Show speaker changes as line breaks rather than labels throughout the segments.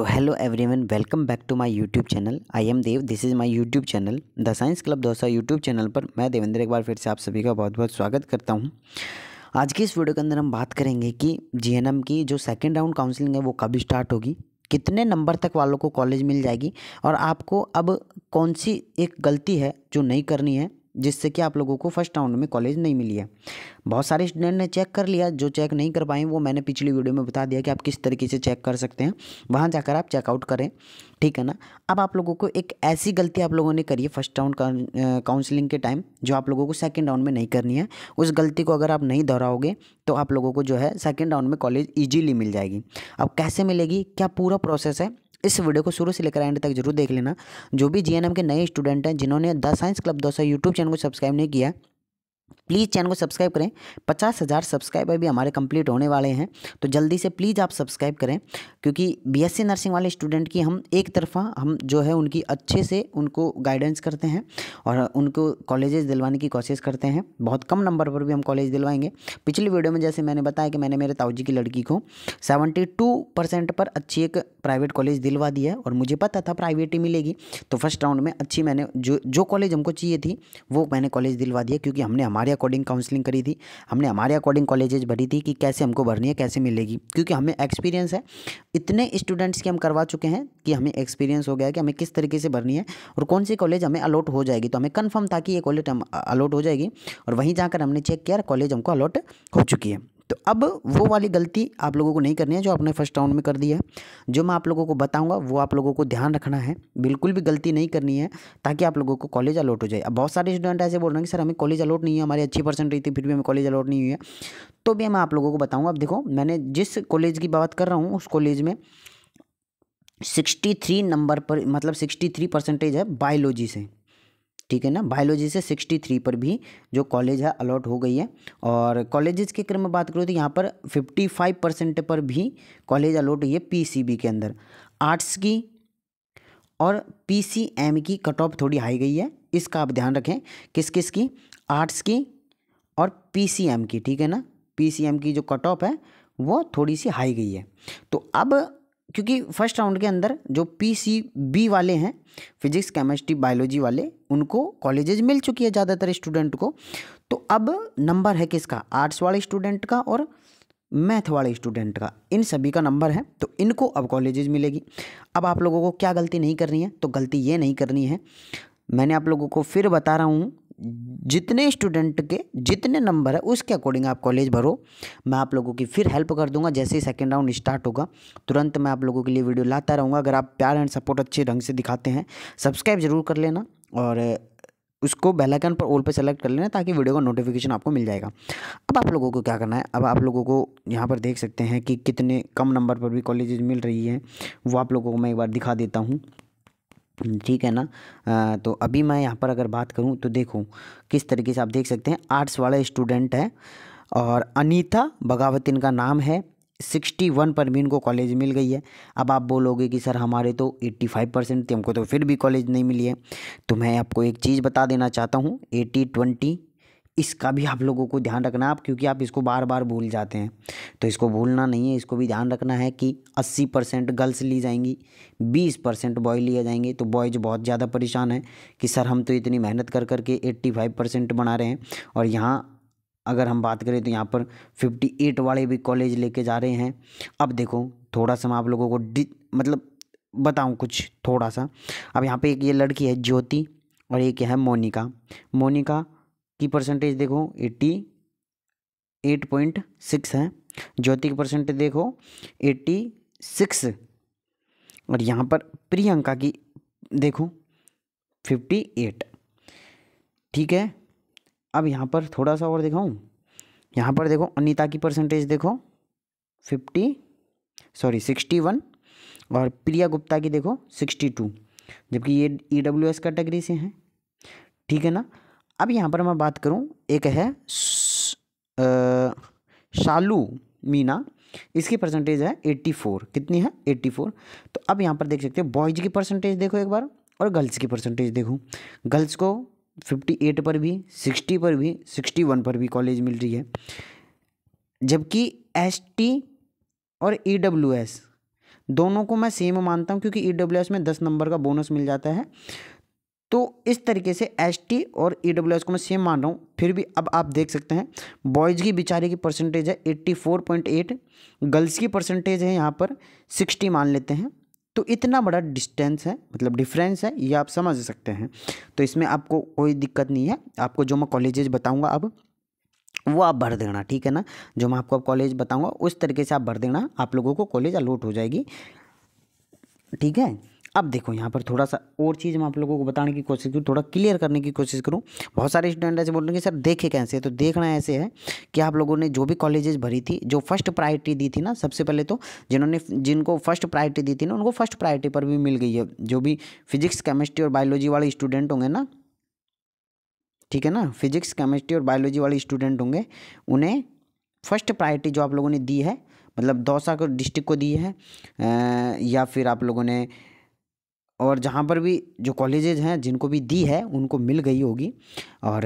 तो hello everyone welcome back to my YouTube channel I am Dev this is my YouTube channel the science club दोसा YouTube channel पर मैं देवेंद्र एक बार फिर से आप सभी का बहुत बहुत स्वागत करता हूं आज की इस वीडियो के अंदर हम बात करेंगे कि जीएनएम की जो सेकेंड राउंड काउंसलिंग है वो कब स्टार्ट होगी कितने नंबर तक वालों को कॉलेज मिल जाएगी और आपको अब कौन सी एक गलती है जो नहीं करनी है जिससे कि आप लोगों को फर्स्ट राउंड में कॉलेज नहीं मिली है बहुत सारे स्टूडेंट ने चेक कर लिया जो चेक नहीं कर पाए वो मैंने पिछली वीडियो में बता दिया कि आप किस तरीके से चेक कर सकते हैं वहाँ जाकर आप चेकआउट करें ठीक है ना अब आप लोगों को एक ऐसी गलती आप लोगों ने करी है फर्स्ट राउंड काउंसिलिंग के टाइम जो आप लोगों को सेकेंड राउंड में नहीं करनी है उस गलती को अगर आप नहीं दोहराओगे तो आप लोगों को जो है सेकेंड राउंड में कॉलेज ईजीली मिल जाएगी अब कैसे मिलेगी क्या पूरा प्रोसेस है इस वीडियो को शुरू से लेकर एंड तक जरूर देख लेना जो भी जीएनएम के नए स्टूडेंट हैं जिन्होंने द साइंस क्लब दो यूट्यूब चैनल को सब्सक्राइब नहीं किया प्लीज़ चैनल को सब्सक्राइब करें पचास हज़ार सब्सक्राइबर भी हमारे कंप्लीट होने वाले हैं तो जल्दी से प्लीज़ आप सब्सक्राइब करें क्योंकि बीएससी नर्सिंग वाले स्टूडेंट की हम एक तरफा हम जो है उनकी अच्छे से उनको गाइडेंस करते हैं और उनको कॉलेजेस दिलवाने की कोशिश करते हैं बहुत कम नंबर पर भी हम कॉलेज दिलवाएंगे पिछली वीडियो में जैसे मैंने बताया कि मैंने मेरे ताऊजी की लड़की को सेवेंटी टू परसेंट पर अच्छी एक प्राइवेट कॉलेज दिलवा दिया और मुझे पता था प्राइवेट ही मिलेगी तो फर्स्ट राउंड में अच्छी मैंने जो जो कॉलेज हमको चाहिए थी वो मैंने कॉलेज दिलवा दिया क्योंकि हमने हमारे अकॉर्डिंग काउंसलिंग करी थी हमने हमारे अकॉर्डिंग कॉलेजेस भरी थी कि कैसे हमको भरनी है कैसे मिलेगी क्योंकि हमें एक्सपीरियंस है इतने स्टूडेंट्स के हम करवा चुके हैं कि हमें एक्सपीरियंस हो गया कि हमें किस तरीके से भरनी है और कौन सी कॉलेज हमें अलॉट हो जाएगी तो हमें कन्फर्म था कि ये कॉलेज हम अलोट हो जाएगी और वहीं जाकर हमने चेक किया कॉलेज हमको अलॉट हो चुकी है तो अब वो वाली गलती आप लोगों को नहीं करनी है जो आपने फर्स्ट राउंड में कर दी है जो मैं आप लोगों को बताऊंगा वो आप लोगों को ध्यान रखना है बिल्कुल भी गलती नहीं करनी है ताकि आप लोगों को कॉलेज अलॉट हो जाए अब बहुत सारे स्टूडेंट ऐसे बोल रहे हैं कि सर हमें कॉलेज अलॉट नहीं है हमारी अच्छी परसेंट रही थी फिर भी हमें कॉलेज अलॉट नहीं हुई है तो भी मैं आप लोगों को बताऊँगा अब देखो मैंने जिस कॉलेज की बात कर रहा हूँ उस कॉलेज में सिक्सटी थ्री नंबर पर मतलब सिक्सटी थ्री परसेंटेज है बायोलॉजी से ठीक है ना बायोलॉजी से 63 पर भी जो कॉलेज है अलॉट हो गई है और कॉलेजेस के क्रम में बात करूँ तो यहाँ पर 55 परसेंट पर भी कॉलेज अलॉट हुई है पीसीबी के अंदर आर्ट्स की और पीसीएम की कट ऑफ थोड़ी हाई गई है इसका आप ध्यान रखें किस किस की आर्ट्स की और एम की ठीक है ना एम की जो कट ऑफ है वो थोड़ी सी हाई गई है तो अब क्योंकि फर्स्ट राउंड के अंदर जो पी सी बी वाले हैं फिजिक्स केमिस्ट्री बायोलॉजी वाले उनको कॉलेजेज मिल चुकी है ज़्यादातर स्टूडेंट को तो अब नंबर है किसका आर्ट्स वाले स्टूडेंट का और मैथ वाले स्टूडेंट का इन सभी का नंबर है तो इनको अब कॉलेजेज मिलेगी अब आप लोगों को क्या गलती नहीं करनी है तो गलती ये नहीं करनी है मैंने आप लोगों को फिर बता रहा हूँ जितने स्टूडेंट के जितने नंबर है उसके अकॉर्डिंग आप कॉलेज भरो मैं आप लोगों की फिर हेल्प कर दूंगा जैसे ही सेकेंड राउंड स्टार्ट होगा तुरंत मैं आप लोगों के लिए वीडियो लाता रहूँगा अगर आप प्यार एंड सपोर्ट अच्छे ढंग से दिखाते हैं सब्सक्राइब जरूर कर लेना और उसको बेल आइकन पर ऑल पे सेलेक्ट कर लेना ताकि वीडियो का नोटिफिकेशन आपको मिल जाएगा अब आप लोगों को क्या करना है अब आप लोगों को यहाँ पर देख सकते हैं कि कितने कम नंबर पर भी कॉलेजेज मिल रही हैं वो आप लोगों को मैं एक बार दिखा देता हूँ ठीक है ना आ, तो अभी मैं यहाँ पर अगर बात करूँ तो देखो किस तरीके से आप देख सकते हैं आर्ट्स वाला स्टूडेंट है और अनीता बगावत इनका नाम है सिक्सटी वन पर भी इनको कॉलेज मिल गई है अब आप बोलोगे कि सर हमारे तो एट्टी फाइव परसेंट थे हमको तो फिर भी कॉलेज नहीं मिली है तो मैं आपको एक चीज़ बता देना चाहता हूँ एटी ट्वेंटी इसका भी आप लोगों को ध्यान रखना आप क्योंकि आप इसको बार बार भूल जाते हैं तो इसको भूलना नहीं है इसको भी ध्यान रखना है कि 80 परसेंट गर्ल्स ली जाएंगी 20 परसेंट बॉय लिए जाएंगे तो बॉयज बहुत ज़्यादा परेशान हैं कि सर हम तो इतनी मेहनत कर करके 85 परसेंट बना रहे हैं और यहाँ अगर हम बात करें तो यहाँ पर फिफ्टी वाले भी कॉलेज लेके जा रहे हैं अब देखो थोड़ा सा मैं आप लोगों को मतलब बताऊँ कुछ थोड़ा सा अब यहाँ पर एक ये लड़की है ज्योति और एक है मोनिका मोनिका की परसेंटेज देखो एट्टी एट पॉइंट सिक्स है ज्योति की परसेंटेज देखो एट्टी सिक्स और यहाँ पर प्रियंका की देखो फिफ्टी एट ठीक है अब यहाँ पर थोड़ा सा और दिखाऊँ यहाँ पर देखो अनीता की परसेंटेज देखो फिफ्टी सॉरी सिक्सटी वन और प्रिया गुप्ता की देखो सिक्सटी टू जबकि ये ई डब्ल्यू एस कैटेगरी से हैं ठीक है ना अब यहाँ पर मैं बात करूँ एक है शालू मीना इसकी परसेंटेज है एट्टी फोर कितनी है एट्टी फोर तो अब यहाँ पर देख सकते हो बॉयज़ की परसेंटेज देखो एक बार और गर्ल्स की परसेंटेज देखो गर्ल्स को फिफ्टी एट पर भी सिक्सटी पर भी सिक्सटी वन पर भी कॉलेज मिल रही है जबकि एस टी और ई डब्ल्यू एस दोनों को मैं सेम मानता हूँ क्योंकि ई डब्ल्यू एस में दस नंबर का बोनस मिल जाता है तो इस तरीके से एस टी और ई डब्ल्यू एस को मैं सेम मान रहा हूँ फिर भी अब आप देख सकते हैं बॉयज़ की बेचारे की परसेंटेज है eighty four point eight girls की परसेंटेज है यहाँ पर सिक्सटी मान लेते हैं तो इतना बड़ा डिस्टेंस है मतलब डिफरेंस है ये आप समझ सकते हैं तो इसमें आपको कोई दिक्कत नहीं है आपको जो मैं कॉलेजेज बताऊँगा अब वो आप भर देना ठीक है ना जो मैं आपको अब कॉलेज बताऊँगा उस तरीके से आप भर देना आप लोगों को कॉलेज अलोट हो जाएगी ठीक है अब देखो यहाँ पर थोड़ा सा और चीज़ मैं आप लोगों को बताने की कोशिश करूँ थोड़ा क्लियर करने की कोशिश करूँ बहुत सारे स्टूडेंट ऐसे बोल रहे हैं कि सर देखे कैसे तो देखना ऐसे है कि आप लोगों ने जो भी कॉलेजेस भरी थी जो फर्स्ट प्रायोरिटी दी थी ना सबसे पहले तो जिन्होंने जिनको फर्स्ट प्रायोरिटी दी थी ना उनको फर्स्ट प्रायोरिटी पर भी मिल गई है जो भी फिजिक्स केमिस्ट्री और बायोलॉजी वाले स्टूडेंट होंगे ना ठीक है ना फिजिक्स केमिस्ट्री और बायोलॉजी वाले स्टूडेंट होंगे उन्हें फर्स्ट प्रायोरिटी जो आप लोगों ने दी है मतलब दौसा को डिस्ट्रिक्ट को दी है या फिर आप लोगों ने और जहाँ पर भी जो कॉलेजेज हैं जिनको भी दी है उनको मिल गई होगी और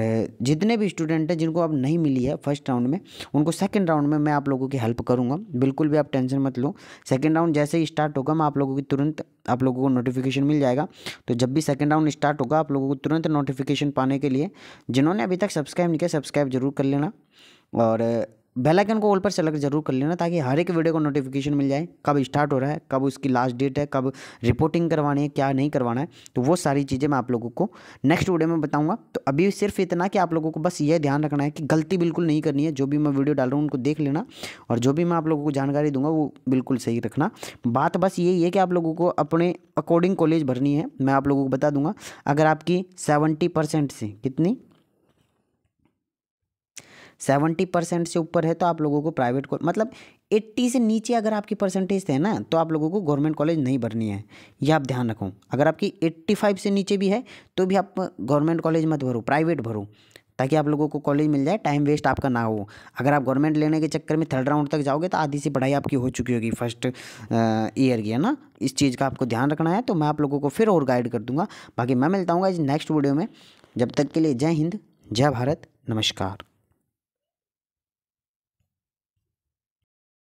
जितने भी स्टूडेंट हैं जिनको अब नहीं मिली है फर्स्ट राउंड में उनको सेकंड राउंड में मैं आप लोगों की हेल्प करूँगा बिल्कुल भी आप टेंशन मत लो सेकंड राउंड जैसे ही स्टार्ट होगा मैं आप लोगों की तुरंत आप लोगों को नोटिफिकेशन मिल जाएगा तो जब भी सेकेंड राउंड स्टार्ट होगा आप लोगों को तुरंत नोटिफिकेशन पाने के लिए जिन्होंने अभी तक सब्सक्राइब नहीं किया सब्सक्राइब जरूर कर लेना और बेल आइकन को ऑल पर सेलेक्ट जरूर कर लेना ताकि हर एक वीडियो को नोटिफिकेशन मिल जाए कब स्टार्ट हो रहा है कब उसकी लास्ट डेट है कब रिपोर्टिंग करवानी है क्या नहीं करवाना है तो वो सारी चीज़ें मैं आप लोगों को नेक्स्ट वीडियो में बताऊंगा तो अभी सिर्फ इतना कि आप लोगों को बस ये ध्यान रखना है कि गलती बिल्कुल नहीं करनी है जो भी मैं वीडियो डाल रहा हूँ उनको देख लेना और जो भी मैं आप लोगों को जानकारी दूंगा वो बिल्कुल सही रखना बात बस यही है कि आप लोगों को अपने अकॉर्डिंग कॉलेज भरनी है मैं आप लोगों को बता दूंगा अगर आपकी सेवेंटी परसेंट से कितनी सेवेंटी परसेंट से ऊपर है तो आप लोगों को प्राइवेट मतलब एट्टी से नीचे अगर आपकी परसेंटेज है ना तो आप लोगों को गवर्नमेंट कॉलेज नहीं भरनी है यह आप ध्यान रखो अगर आपकी एट्टी फाइव से नीचे भी है तो भी आप गवर्नमेंट कॉलेज मत भरो प्राइवेट भरो ताकि आप लोगों को कॉलेज मिल जाए टाइम वेस्ट आपका ना हो अगर आप गवर्नमेंट लेने के चक्कर में थर्ड राउंड तक जाओगे तो आधी सी पढ़ाई आपकी हो चुकी होगी फर्स्ट ईयर की है ना इस चीज़ का आपको ध्यान रखना है तो मैं आप लोगों को फिर और गाइड कर दूंगा बाकी मैं मिलता हूँ इस नेक्स्ट वीडियो में जब तक के लिए जय हिंद जय भारत नमस्कार